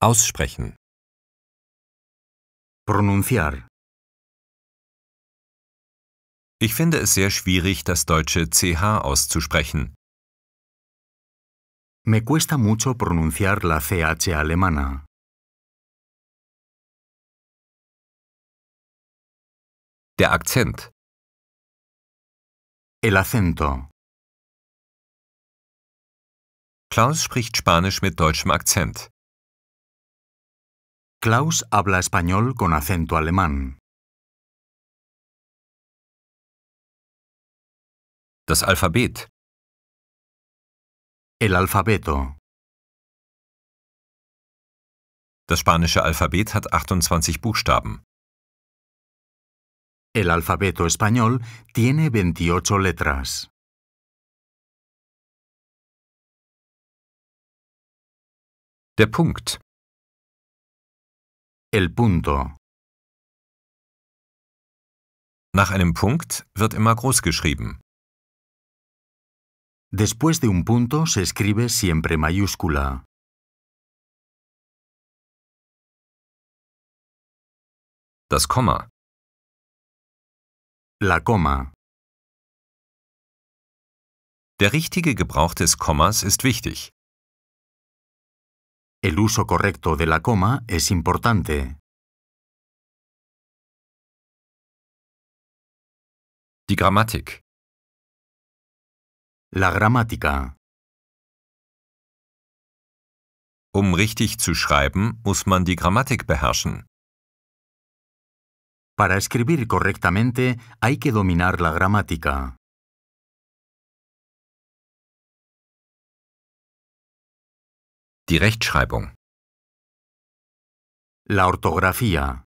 Aussprechen. Pronunciar. Ich finde es sehr schwierig, das deutsche CH auszusprechen. Me cuesta mucho pronunciar la CH alemana. Der Akzent. El acento. Klaus spricht Spanisch mit deutschem Akzent. Klaus habla español con acento alemán. Das Alphabet. El alfabeto. Das spanische Alphabet hat 28 Buchstaben. El alfabeto español tiene 28 letras. Der Punkt. El punto. Nach einem Punkt wird immer groß geschrieben. Después de un punto se escribe siempre mayúscula. Das Komma. La coma. Der richtige Gebrauch des Kommas ist wichtig. El uso correcto de la coma es importante. Die Grammatik. La Grammatica. Um richtig zu schreiben, muss man die Grammatik beherrschen. Para escribir correctamente hay que dominar la gramática. Die Rechtschreibung. La ortografía.